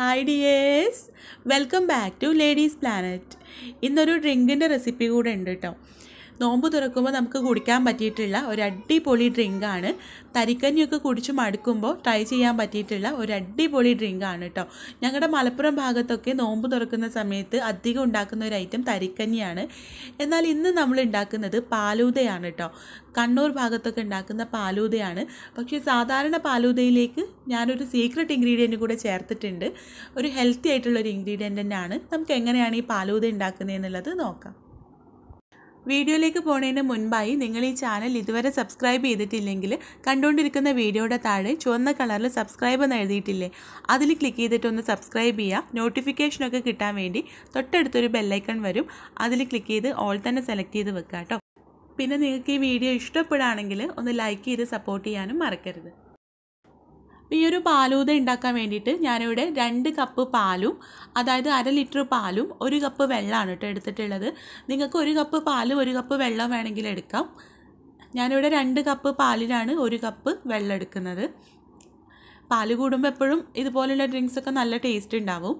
hi dears welcome back to ladies planet ഇന്നൊരു ഡ്രിങ്കിൻ്റെ recipe കൂടെ ഉണ്ട് കേട്ടോ നോമ്പ് തുറക്കുമ്പോൾ നമുക്ക് കുടിക്കാൻ പറ്റിയിട്ടുള്ള ഒരു അടിപൊളി ഡ്രിങ്കാണ് തരിക്കഞ്ഞിയൊക്കെ കുടിച്ച് മടുക്കുമ്പോൾ ട്രൈ ചെയ്യാൻ പറ്റിയിട്ടുള്ള ഒരു അടിപൊളി ഡ്രിങ്കാണ് കേട്ടോ ഞങ്ങളുടെ മലപ്പുറം ഭാഗത്തൊക്കെ നോമ്പ് തുറക്കുന്ന സമയത്ത് അധികം ഉണ്ടാക്കുന്ന ഒരു ഐറ്റം തരിക്കഞ്ഞിയാണ് എന്നാൽ ഇന്ന് നമ്മൾ ഉണ്ടാക്കുന്നത് പാലൂതയാണ് കേട്ടോ കണ്ണൂർ ഭാഗത്തൊക്കെ ഉണ്ടാക്കുന്ന പാലൂതയാണ് പക്ഷേ സാധാരണ പാലൂതയിലേക്ക് ഞാനൊരു സീക്രട്ട് ഇൻഗ്രീഡിയൻറ്റ് കൂടെ ചേർത്തിട്ടുണ്ട് ഒരു ഹെൽത്തി ആയിട്ടുള്ള ഒരു ഇൻഗ്രീഡിയൻ്റ് തന്നെയാണ് നമുക്ക് എങ്ങനെയാണ് ഈ പാലൂത ഉണ്ടാക്കുന്നത് എന്നുള്ളത് നോക്കാം വീഡിയോയിലേക്ക് പോകുന്നതിന് മുൻപായി നിങ്ങൾ ഈ ചാനൽ ഇതുവരെ സബ്സ്ക്രൈബ് ചെയ്തിട്ടില്ലെങ്കിൽ കണ്ടുകൊണ്ടിരിക്കുന്ന വീഡിയോയുടെ താഴെ ചുവന്ന കളറിൽ സബ്സ്ക്രൈബ് എന്ന് എഴുതിയിട്ടില്ലേ അതിൽ ക്ലിക്ക് ചെയ്തിട്ടൊന്ന് സബ്സ്ക്രൈബ് ചെയ്യുക നോട്ടിഫിക്കേഷനൊക്കെ കിട്ടാൻ വേണ്ടി തൊട്ടടുത്തൊരു ബെല്ലൈക്കൺ വരും അതിൽ ക്ലിക്ക് ചെയ്ത് ഓൾ തന്നെ സെലക്ട് ചെയ്ത് വെക്കുക കേട്ടോ പിന്നെ നിങ്ങൾക്ക് ഈ വീഡിയോ ഇഷ്ടപ്പെടുകയാണെങ്കിൽ ഒന്ന് ലൈക്ക് ചെയ്ത് സപ്പോർട്ട് ചെയ്യാനും മറക്കരുത് അപ്പോൾ ഈ ഒരു പാലൂത ഉണ്ടാക്കാൻ വേണ്ടിയിട്ട് ഞാനിവിടെ രണ്ട് കപ്പ് പാലും അതായത് അര ലിറ്റർ പാലും ഒരു കപ്പ് വെള്ളമാണ് കേട്ടോ എടുത്തിട്ടുള്ളത് നിങ്ങൾക്ക് ഒരു കപ്പ് പാലും ഒരു കപ്പ് വെള്ളം വേണമെങ്കിൽ എടുക്കാം ഞാനിവിടെ രണ്ട് കപ്പ് പാലിലാണ് ഒരു കപ്പ് വെള്ളം എടുക്കുന്നത് പാല് കൂടുമ്പോൾ എപ്പോഴും ഇതുപോലെയുള്ള ഡ്രിങ്ക്സൊക്കെ നല്ല ടേസ്റ്റ് ഉണ്ടാവും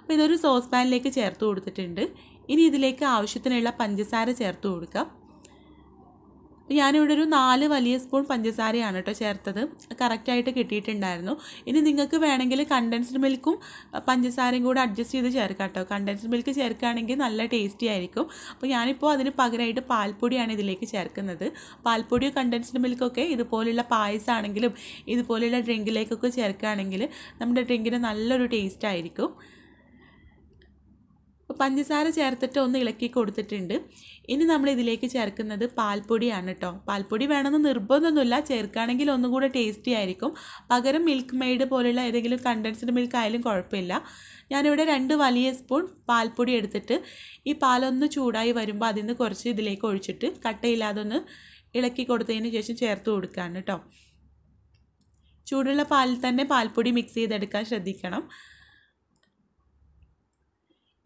അപ്പോൾ ഇതൊരു സോസ് പാനിലേക്ക് ചേർത്ത് കൊടുത്തിട്ടുണ്ട് ഇനി ഇതിലേക്ക് ആവശ്യത്തിനുള്ള പഞ്ചസാര ചേർത്ത് കൊടുക്കാം ഞാനിവിടെ ഒരു നാല് വലിയ സ്പൂൺ പഞ്ചസാരയാണ് കേട്ടോ ചേർത്തത് കറക്റ്റായിട്ട് കിട്ടിയിട്ടുണ്ടായിരുന്നു ഇനി നിങ്ങൾക്ക് വേണമെങ്കിൽ കണ്ടൻസ്ഡ് മിൽക്കും പഞ്ചസാരയും കൂടെ അഡ്ജസ്റ്റ് ചെയ്ത് ചേർക്കാം കേട്ടോ കണ്ടൻസ്ഡ് മിൽക്ക് ചേർക്കുകയാണെങ്കിൽ നല്ല ടേസ്റ്റി ആയിരിക്കും അപ്പോൾ ഞാനിപ്പോൾ അതിന് പകരമായിട്ട് പാൽപ്പൊടിയാണ് ഇതിലേക്ക് ചേർക്കുന്നത് പാൽപ്പൊടിയും കണ്ടൻസ്ഡ് മിൽക്കൊക്കെ ഇതുപോലെയുള്ള പായസമാണെങ്കിലും ഇതുപോലെയുള്ള ഡ്രിങ്കിലേക്കൊക്കെ ചേർക്കുകയാണെങ്കിൽ നമ്മുടെ ഡ്രിങ്കിന് നല്ലൊരു ടേസ്റ്റ് ആയിരിക്കും പഞ്ചസാര ചേർത്തിട്ട് ഒന്ന് ഇളക്കി കൊടുത്തിട്ടുണ്ട് ഇനി നമ്മൾ ഇതിലേക്ക് ചേർക്കുന്നത് പാൽപ്പൊടിയാണ് കേട്ടോ പാൽപ്പൊടി വേണമെന്ന് നിർബന്ധമൊന്നുമില്ല ചേർക്കുകയാണെങ്കിൽ ഒന്നുകൂടെ ടേസ്റ്റി ആയിരിക്കും പകരം മിൽക്ക് മെയ്ഡ് പോലെയുള്ള ഏതെങ്കിലും കണ്ടൻസ്ഡ് മിൽക്ക് ആയാലും കുഴപ്പമില്ല ഞാനിവിടെ രണ്ട് വലിയ സ്പൂൺ പാൽപ്പൊടി എടുത്തിട്ട് ഈ പാലൊന്ന് ചൂടായി വരുമ്പോൾ അതിൽ നിന്ന് കുറച്ച് ഇതിലേക്ക് ഒഴിച്ചിട്ട് കട്ടയില്ലാതെ ഒന്ന് ഇളക്കി കൊടുത്തതിന് ശേഷം ചേർത്ത് കൊടുക്കുകയാണ് കേട്ടോ ചൂടുള്ള പാലിൽ തന്നെ പാൽപ്പൊടി മിക്സ് ചെയ്തെടുക്കാൻ ശ്രദ്ധിക്കണം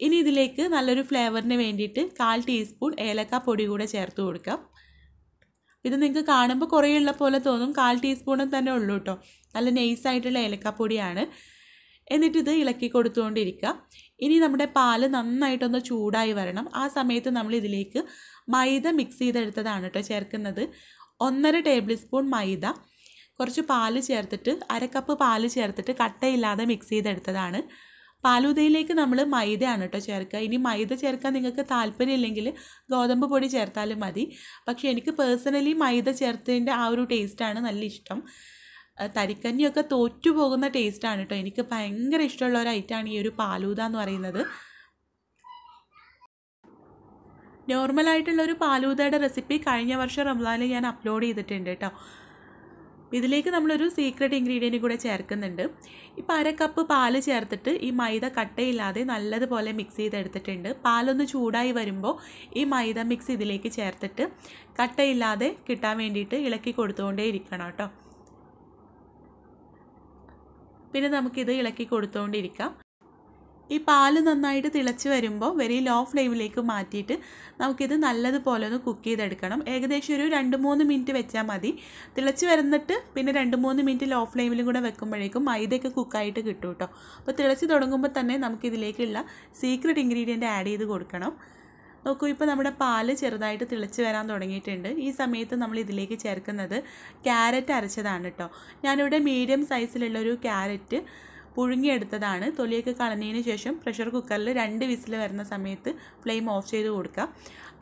ഇനി ഇതിലേക്ക് നല്ലൊരു ഫ്ലേവറിന് വേണ്ടിയിട്ട് കാൽ ടീസ്പൂൺ ഏലക്ക പൊടി കൂടെ ചേർത്ത് കൊടുക്കാം ഇത് നിങ്ങൾക്ക് കാണുമ്പോൾ കുറേ ഉള്ള പോലെ തോന്നും കാൽ ടീസ്പൂണും തന്നെ ഉള്ളൂ കേട്ടോ നല്ല നെയ്സായിട്ടുള്ള ഏലക്കാപ്പൊടിയാണ് എന്നിട്ടിത് ഇളക്കി കൊടുത്തുകൊണ്ടിരിക്കുക ഇനി നമ്മുടെ പാല് നന്നായിട്ടൊന്ന് ചൂടായി വരണം ആ സമയത്ത് നമ്മൾ ഇതിലേക്ക് മൈദ മിക്സ് ചെയ്തെടുത്തതാണ് കേട്ടോ ചേർക്കുന്നത് ഒന്നര ടേബിൾ സ്പൂൺ മൈദ കുറച്ച് പാല് ചേർത്തിട്ട് അരക്കപ്പ് കപ്പ് പാല് ചേർത്തിട്ട് കട്ടയില്ലാതെ മിക്സ് ചെയ്തെടുത്തതാണ് പാലുദയിലേക്ക് നമ്മൾ മൈദയാണ് കേട്ടോ ചേർക്കുക ഇനി മൈദ ചേർക്കാൻ നിങ്ങൾക്ക് താല്പര്യമില്ലെങ്കിൽ ഗോതമ്പ് പൊടി ചേർത്താലും മതി പക്ഷേ എനിക്ക് പേഴ്സണലി മൈദ ചേർത്തതിൻ്റെ ആ ഒരു ടേസ്റ്റാണ് നല്ല ഇഷ്ടം തരിക്കഞ്ഞിയൊക്കെ തോറ്റു പോകുന്ന ടേസ്റ്റാണ് കേട്ടോ എനിക്ക് ഭയങ്കര ഇഷ്ടമുള്ള ഒരു ഐറ്റമാണ് ഈ ഒരു പാലൂത എന്ന് പറയുന്നത് നോർമലായിട്ടുള്ള ഒരു പാലൂതയുടെ റെസിപ്പി കഴിഞ്ഞ വർഷം റംസാനിൽ ഞാൻ അപ്ലോഡ് ചെയ്തിട്ടുണ്ട് കേട്ടോ ഇതിലേക്ക് നമ്മളൊരു സീക്രട്ട് ഇൻഗ്രീഡിയൻറ്റ് കൂടെ ചേർക്കുന്നുണ്ട് ഇപ്പോൾ അര കപ്പ് പാൽ ചേർത്തിട്ട് ഈ മൈദ കട്ടയില്ലാതെ നല്ലതുപോലെ മിക്സ് ചെയ്തെടുത്തിട്ടുണ്ട് പാലൊന്ന് ചൂടായി വരുമ്പോൾ ഈ മൈദ മിക്സ് ഇതിലേക്ക് ചേർത്തിട്ട് കട്ടയില്ലാതെ കിട്ടാൻ വേണ്ടിയിട്ട് ഇളക്കി കൊടുത്തുകൊണ്ടേ ഇരിക്കണം കേട്ടോ പിന്നെ നമുക്കിത് ഇളക്കി കൊടുത്തുകൊണ്ടിരിക്കാം ഈ പാല് നന്നായിട്ട് തിളച്ച് വരുമ്പോൾ വെരി ലോ ഫ്ലെയിമിലേക്ക് മാറ്റിയിട്ട് നമുക്കിത് നല്ലതുപോലെ ഒന്ന് കുക്ക് ചെയ്തെടുക്കണം ഏകദേശം ഒരു രണ്ട് മൂന്ന് മിനിറ്റ് വെച്ചാൽ മതി തിളച്ച് വരുന്നിട്ട് പിന്നെ രണ്ട് മൂന്ന് മിനിറ്റ് ലോ ഫ്ലെയിമിലും കൂടെ വെക്കുമ്പോഴേക്കും മൈദയൊക്കെ കുക്കായിട്ട് കിട്ടും കേട്ടോ അപ്പോൾ തിളച്ച് തുടങ്ങുമ്പോൾ തന്നെ നമുക്കിതിലേക്കുള്ള സീക്രട്ട് ഇൻഗ്രീഡിയൻറ്റ് ആഡ് ചെയ്ത് കൊടുക്കണം നോക്കൂ ഇപ്പോൾ നമ്മുടെ പാല് ചെറുതായിട്ട് തിളച്ച് വരാൻ തുടങ്ങിയിട്ടുണ്ട് ഈ സമയത്ത് നമ്മൾ ഇതിലേക്ക് ചേർക്കുന്നത് ക്യാരറ്റ് അരച്ചതാണ് കേട്ടോ ഞാനിവിടെ മീഡിയം സൈസിലുള്ളൊരു ക്യാരറ്റ് പുഴുങ്ങിയെടുത്തതാണ് തൊലിയൊക്കെ കളഞ്ഞതിന് ശേഷം പ്രഷർ കുക്കറിൽ രണ്ട് വിസിൽ വരുന്ന സമയത്ത് ഫ്ലെയിം ഓഫ് ചെയ്ത് കൊടുക്കുക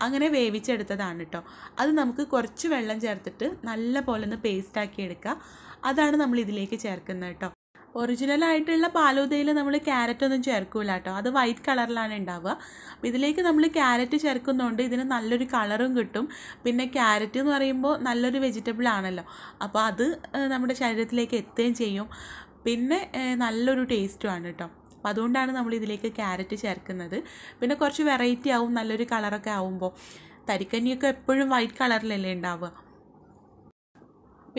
അങ്ങനെ വേവിച്ചെടുത്തതാണ് കേട്ടോ അത് നമുക്ക് കുറച്ച് വെള്ളം ചേർത്തിട്ട് നല്ല പോലെ ഒന്ന് പേസ്റ്റാക്കി എടുക്കുക അതാണ് നമ്മൾ ഇതിലേക്ക് ചേർക്കുന്നത് കേട്ടോ ഒറിജിനലായിട്ടുള്ള പാലോദയിൽ നമ്മൾ ക്യാരറ്റ് ഒന്നും ചേർക്കൂല കേട്ടോ അത് വൈറ്റ് കളറിലാണ് ഉണ്ടാവുക അപ്പം ഇതിലേക്ക് നമ്മൾ ക്യാരറ്റ് ചേർക്കുന്നതുകൊണ്ട് ഇതിന് നല്ലൊരു കളറും കിട്ടും പിന്നെ ക്യാരറ്റ് എന്ന് പറയുമ്പോൾ നല്ലൊരു വെജിറ്റബിൾ ആണല്ലോ അപ്പോൾ അത് നമ്മുടെ ശരീരത്തിലേക്ക് എത്തുകയും ചെയ്യും പിന്നെ നല്ലൊരു ടേസ്റ്റുമാണ് കേട്ടോ അപ്പോൾ അതുകൊണ്ടാണ് നമ്മൾ ഇതിലേക്ക് ക്യാരറ്റ് ചേർക്കുന്നത് പിന്നെ കുറച്ച് വെറൈറ്റി ആവും നല്ലൊരു കളറൊക്കെ ആവുമ്പോൾ തരിക്കഞ്ഞിയൊക്കെ എപ്പോഴും വൈറ്റ് കളറിലല്ലേ ഉണ്ടാവുക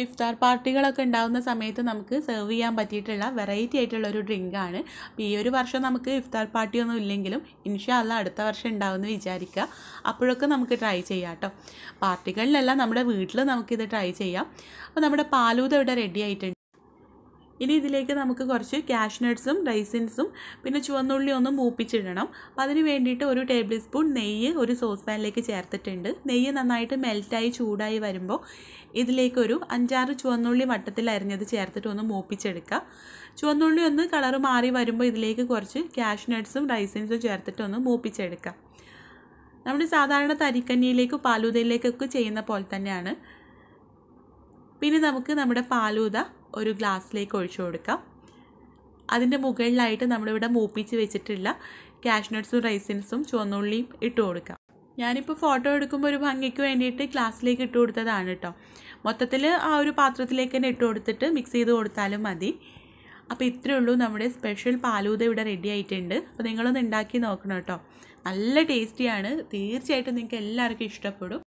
ഇഫ്താർ പാർട്ടികളൊക്കെ ഉണ്ടാകുന്ന സമയത്ത് നമുക്ക് സെർവ് ചെയ്യാൻ പറ്റിയിട്ടുള്ള വെറൈറ്റി ആയിട്ടുള്ള ഒരു ഡ്രിങ്കാണ് അപ്പോൾ ഈ ഒരു വർഷം നമുക്ക് ഇഫ്താർ പാർട്ടിയൊന്നും ഇല്ലെങ്കിലും ഇൻഷാല്ല അടുത്ത വർഷം ഉണ്ടാവുമെന്ന് വിചാരിക്കുക അപ്പോഴൊക്കെ നമുക്ക് ട്രൈ ചെയ്യാം കേട്ടോ പാർട്ടികളിലല്ല നമ്മുടെ വീട്ടിൽ നമുക്കിത് ട്രൈ ചെയ്യാം അപ്പോൾ നമ്മുടെ പാലൂത ഇവിടെ റെഡി ആയിട്ടുണ്ട് ഇനി ഇതിലേക്ക് നമുക്ക് കുറച്ച് കാഷ്നട്ട്സും റൈസിൻസും പിന്നെ ചുവന്നുള്ളി ഒന്ന് മൂപ്പിച്ചിടണം അപ്പം അതിന് വേണ്ടിയിട്ട് ഒരു ടേബിൾ സ്പൂൺ നെയ്യ് ഒരു സോസ് പാനിലേക്ക് ചേർത്തിട്ടുണ്ട് നെയ്യ് നന്നായിട്ട് മെൽറ്റായി ചൂടായി വരുമ്പോൾ ഇതിലേക്കൊരു അഞ്ചാറ് ചുവന്നുള്ളി വട്ടത്തിൽ അരിഞ്ഞത് ചേർത്തിട്ട് ഒന്ന് മൂപ്പിച്ചെടുക്കുക ചുവന്നുള്ളി ഒന്ന് കളർ മാറി വരുമ്പോൾ ഇതിലേക്ക് കുറച്ച് കാഷ്നട്ട്സും റൈസിൻസും ചേർത്തിട്ട് ഒന്ന് മൂപ്പിച്ചെടുക്കുക നമ്മൾ സാധാരണ തരിക്കഞ്ഞിയിലേക്കും പാലൂതയിലേക്കൊക്കെ ചെയ്യുന്ന പോലെ തന്നെയാണ് പിന്നെ നമുക്ക് നമ്മുടെ പാലൂത ഒരു ഗ്ലാസ്സിലേക്ക് ഒഴിച്ചു കൊടുക്കാം അതിൻ്റെ മുകളിലായിട്ട് നമ്മളിവിടെ മൂപ്പിച്ച് വെച്ചിട്ടുള്ള നട്ട്സും റൈസിൻസും ചുവന്നുള്ളിയും ഇട്ട് കൊടുക്കാം ഞാനിപ്പോൾ ഫോട്ടോ എടുക്കുമ്പോൾ ഒരു ഭംഗിക്ക് വേണ്ടിയിട്ട് ഗ്ലാസ്സിലേക്ക് ഇട്ട് കൊടുത്തതാണ് കേട്ടോ മൊത്തത്തിൽ ആ ഒരു പാത്രത്തിലേക്ക് തന്നെ ഇട്ട് കൊടുത്തിട്ട് മിക്സ് ചെയ്ത് കൊടുത്താലും മതി അപ്പോൾ ഇത്രയേ ഉള്ളൂ നമ്മുടെ സ്പെഷ്യൽ പാലൂത ഇവിടെ റെഡി ആയിട്ടുണ്ട് അപ്പോൾ നിങ്ങളൊന്ന് ഉണ്ടാക്കി നോക്കണം കേട്ടോ നല്ല ടേസ്റ്റിയാണ് തീർച്ചയായിട്ടും നിങ്ങൾക്ക് എല്ലാവർക്കും ഇഷ്ടപ്പെടും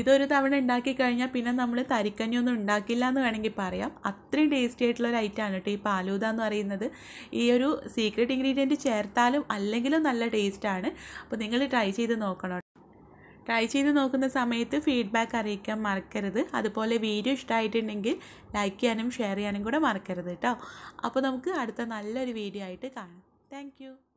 ഇതൊരു തവണ ഉണ്ടാക്കി കഴിഞ്ഞാൽ പിന്നെ നമ്മൾ തരിക്കഞ്ഞൊന്നും ഉണ്ടാക്കില്ല എന്ന് വേണമെങ്കിൽ പറയാം അത്രയും ടേസ്റ്റി ആയിട്ടുള്ള ഒരു ഐറ്റമാണ് കേട്ടോ ഈ പാലൂത എന്ന് പറയുന്നത് ഈ ഒരു സീക്രട്ട് ഇൻഗ്രീഡിയൻറ്റ് ചേർത്താലും അല്ലെങ്കിലും നല്ല ടേസ്റ്റാണ് അപ്പോൾ നിങ്ങൾ ട്രൈ ചെയ്ത് നോക്കണം ട്രൈ ചെയ്ത് നോക്കുന്ന സമയത്ത് ഫീഡ്ബാക്ക് അറിയിക്കാൻ മറക്കരുത് അതുപോലെ വീഡിയോ ഇഷ്ടമായിട്ടുണ്ടെങ്കിൽ ലൈക്ക് ചെയ്യാനും ഷെയർ ചെയ്യാനും കൂടെ മറക്കരുത് കേട്ടോ അപ്പോൾ നമുക്ക് അടുത്ത നല്ലൊരു വീഡിയോ ആയിട്ട് കാണാം താങ്ക്